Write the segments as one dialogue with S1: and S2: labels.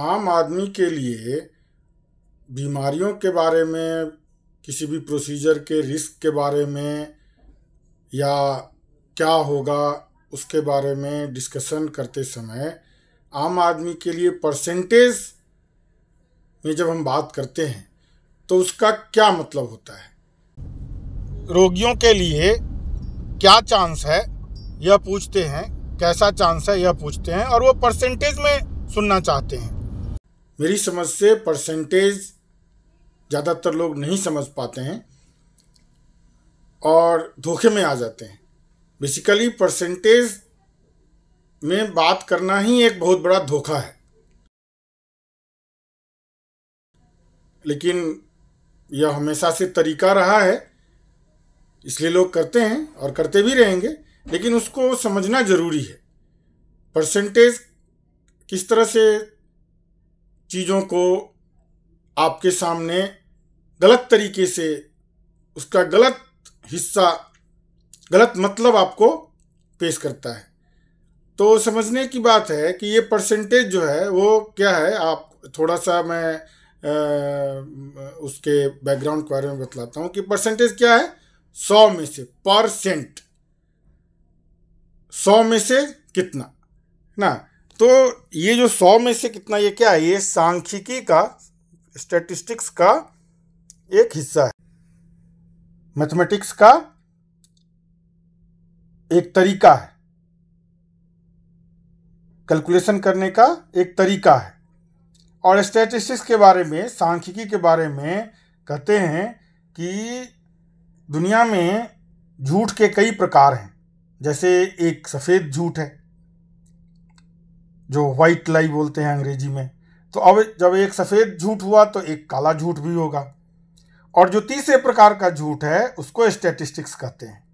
S1: आम आदमी के लिए बीमारियों के बारे में किसी भी प्रोसीजर के रिस्क के बारे में या क्या होगा उसके बारे में डिस्कशन करते समय आम आदमी के लिए परसेंटेज में जब हम बात करते हैं तो उसका क्या मतलब होता है रोगियों के लिए क्या चांस है यह पूछते हैं कैसा चांस है यह पूछते हैं और वो परसेंटेज में सुनना चाहते हैं मेरी समझ से परसेंटेज ज़्यादातर लोग नहीं समझ पाते हैं और धोखे में आ जाते हैं बेसिकली परसेंटेज में बात करना ही एक बहुत बड़ा धोखा है लेकिन यह हमेशा से तरीका रहा है इसलिए लोग करते हैं और करते भी रहेंगे लेकिन उसको समझना ज़रूरी है परसेंटेज किस तरह से चीज़ों को आपके सामने गलत तरीके से उसका गलत हिस्सा गलत मतलब आपको पेश करता है तो समझने की बात है कि ये परसेंटेज जो है वो क्या है आप थोड़ा सा मैं आ, उसके बैकग्राउंड के बारे में बतलाता हूँ कि परसेंटेज क्या है सौ में से परसेंट सौ में से कितना ना तो ये जो सौ में से कितना ये क्या है ये सांख्यिकी का स्टैटिस्टिक्स का एक हिस्सा है मैथमेटिक्स का एक तरीका है कैलकुलेशन करने का एक तरीका है और स्टैटिस्टिक्स के बारे में सांख्यिकी के बारे में कहते हैं कि दुनिया में झूठ के कई प्रकार हैं जैसे एक सफ़ेद झूठ है जो वाइट लाई बोलते हैं अंग्रेजी में तो अब जब एक सफ़ेद झूठ हुआ तो एक काला झूठ भी होगा और जो तीसरे प्रकार का झूठ है उसको स्टैटिस्टिक्स कहते हैं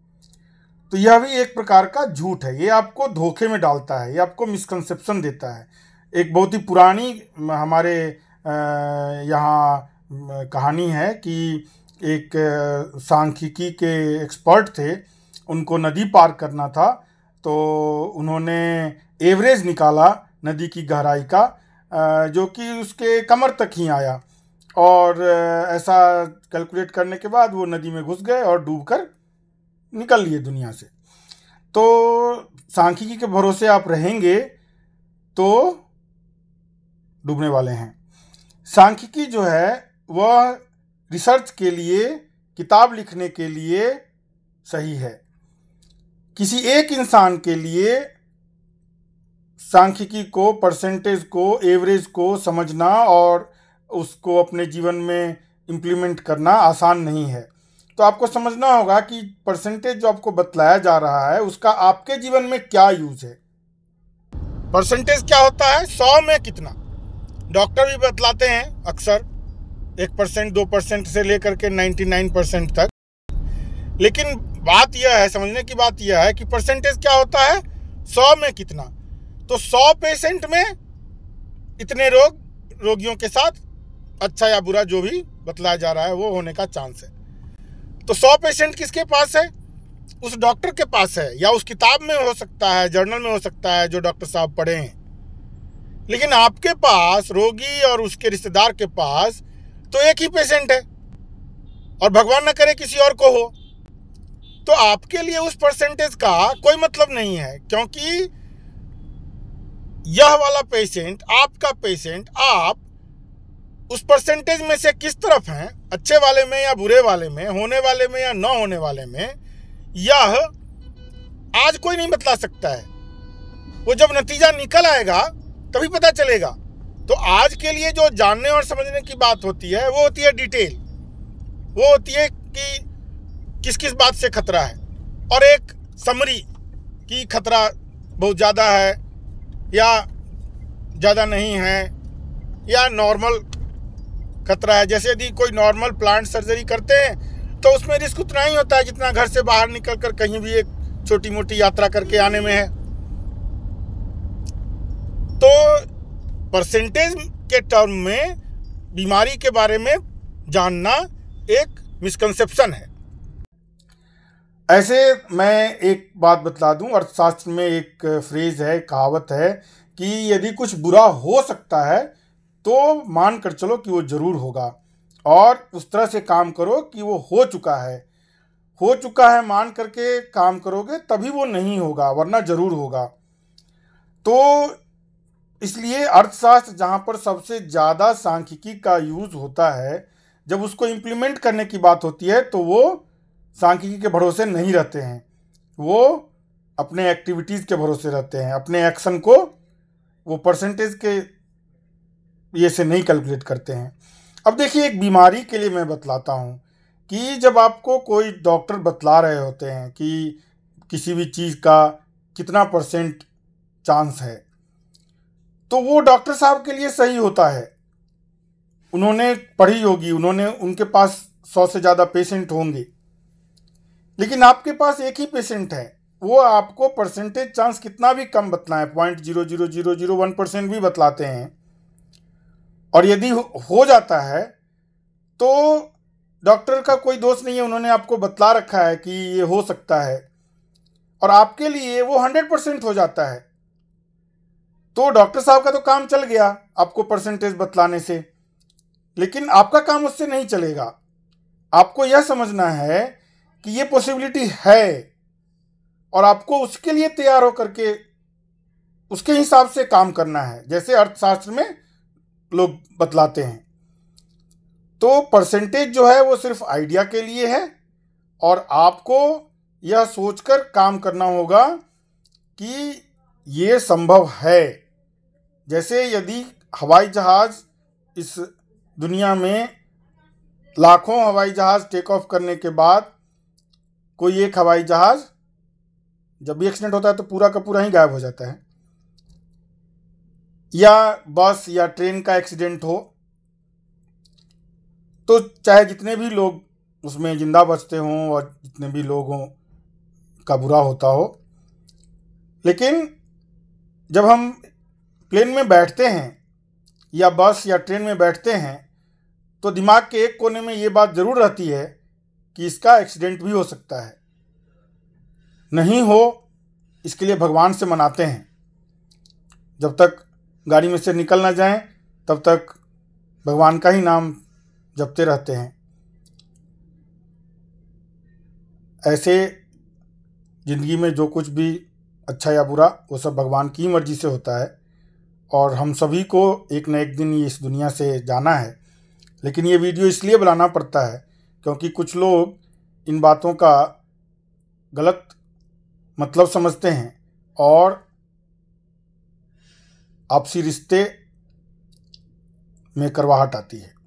S1: तो यह भी एक प्रकार का झूठ है ये आपको धोखे में डालता है ये आपको मिसकंसेप्शन देता है एक बहुत ही पुरानी हमारे यहाँ कहानी है कि एक सांख्यिकी के एक्सपर्ट थे उनको नदी पार करना था तो उन्होंने एवरेज निकाला नदी की गहराई का जो कि उसके कमर तक ही आया और ऐसा कैलकुलेट करने के बाद वो नदी में घुस गए और डूब कर निकल लिए दुनिया से तो सांख्यिकी के भरोसे आप रहेंगे तो डूबने वाले हैं सांख्यिकी जो है वह रिसर्च के लिए किताब लिखने के लिए सही है किसी एक इंसान के लिए सांख्यिकी को परसेंटेज को एवरेज को समझना और उसको अपने जीवन में इम्प्लीमेंट करना आसान नहीं है तो आपको समझना होगा कि परसेंटेज जो आपको बतलाया जा रहा है उसका आपके जीवन में क्या यूज है परसेंटेज क्या होता है सौ में कितना डॉक्टर भी बतलाते हैं अक्सर एक परसेंट दो परसेंट से लेकर के नाइन्टी नाइन परसेंट तक लेकिन बात यह है समझने की बात यह है कि परसेंटेज क्या होता है सौ में कितना तो 100 पेशेंट में इतने रोग रोगियों के साथ अच्छा या बुरा जो भी बतलाया जा रहा है वो होने का चांस है तो 100 पेशेंट किसके पास है उस डॉक्टर के पास है या उस किताब में हो सकता है जर्नल में हो सकता है जो डॉक्टर साहब पढ़े हैं लेकिन आपके पास रोगी और उसके रिश्तेदार के पास तो एक ही पेशेंट है और भगवान ना करे किसी और को हो तो आपके लिए उस परसेंटेज का कोई मतलब नहीं है क्योंकि यह वाला पेशेंट आपका पेशेंट आप उस परसेंटेज में से किस तरफ हैं अच्छे वाले में या बुरे वाले में होने वाले में या न होने वाले में यह आज कोई नहीं बतला सकता है वो जब नतीजा निकल आएगा तभी पता चलेगा तो आज के लिए जो जानने और समझने की बात होती है वो होती है डिटेल वो होती है कि किस किस बात से खतरा है और एक समरी कि खतरा बहुत ज़्यादा है या ज़्यादा नहीं है या नॉर्मल खतरा है जैसे यदि कोई नॉर्मल प्लांट सर्जरी करते हैं तो उसमें रिस्क उतना ही होता है जितना घर से बाहर निकल कर कहीं भी एक छोटी मोटी यात्रा करके आने में है तो परसेंटेज के टर्म में बीमारी के बारे में जानना एक मिसकंसेप्शन है ऐसे मैं एक बात बता दूं अर्थशास्त्र में एक फ्रेज है कहावत है कि यदि कुछ बुरा हो सकता है तो मान कर चलो कि वो ज़रूर होगा और उस तरह से काम करो कि वो हो चुका है हो चुका है मान करके काम करोगे तभी वो नहीं होगा वरना ज़रूर होगा तो इसलिए अर्थशास्त्र जहाँ पर सबसे ज़्यादा सांख्यिकी का यूज़ होता है जब उसको इम्प्लीमेंट करने की बात होती है तो वो सांख्यिकी के भरोसे नहीं रहते हैं वो अपने एक्टिविटीज़ के भरोसे रहते हैं अपने एक्शन को वो परसेंटेज के ये से नहीं कैलकुलेट करते हैं अब देखिए एक बीमारी के लिए मैं बतलाता हूँ कि जब आपको कोई डॉक्टर बतला रहे होते हैं कि किसी भी चीज़ का कितना परसेंट चांस है तो वो डॉक्टर साहब के लिए सही होता है उन्होंने पढ़ी होगी उन्होंने उनके पास सौ से ज़्यादा पेशेंट होंगे लेकिन आपके पास एक ही पेशेंट है वो आपको परसेंटेज चांस कितना भी कम बतलाएं point zero zero zero zero one percent भी बतलाते हैं और यदि हो जाता है तो डॉक्टर का कोई दोष नहीं है उन्होंने आपको बतला रखा है कि ये हो सकता है और आपके लिए वो हंड्रेड परसेंट हो जाता है तो डॉक्टर साहब का तो काम चल गया आपको परसेंटेज बतलाने से लेकिन आपका काम उससे नहीं चलेगा आपको यह समझना है कि ये पॉसिबिलिटी है और आपको उसके लिए तैयार होकर के उसके हिसाब से काम करना है जैसे अर्थशास्त्र में लोग बतलाते हैं तो परसेंटेज जो है वो सिर्फ आइडिया के लिए है और आपको यह सोचकर काम करना होगा कि ये संभव है जैसे यदि हवाई जहाज़ इस दुनिया में लाखों हवाई जहाज़ टेक ऑफ करने के बाद कोई एक हवाई जहाज़ जब भी एक्सीडेंट होता है तो पूरा का पूरा ही गायब हो जाता है या बस या ट्रेन का एक्सीडेंट हो तो चाहे जितने भी लोग उसमें ज़िंदा बचते हों और जितने भी लोगों का बुरा होता हो लेकिन जब हम प्लेन में बैठते हैं या बस या ट्रेन में बैठते हैं तो दिमाग के एक कोने में ये बात ज़रूर रहती है कि इसका एक्सीडेंट भी हो सकता है नहीं हो इसके लिए भगवान से मनाते हैं जब तक गाड़ी में से निकल ना जाएं तब तक भगवान का ही नाम जपते रहते हैं ऐसे ज़िंदगी में जो कुछ भी अच्छा या बुरा वो सब भगवान की मर्ज़ी से होता है और हम सभी को एक न एक दिन ये इस दुनिया से जाना है लेकिन ये वीडियो इसलिए बनाना पड़ता है क्योंकि कुछ लोग इन बातों का गलत मतलब समझते हैं और आपसी रिश्ते में करवाहट आती है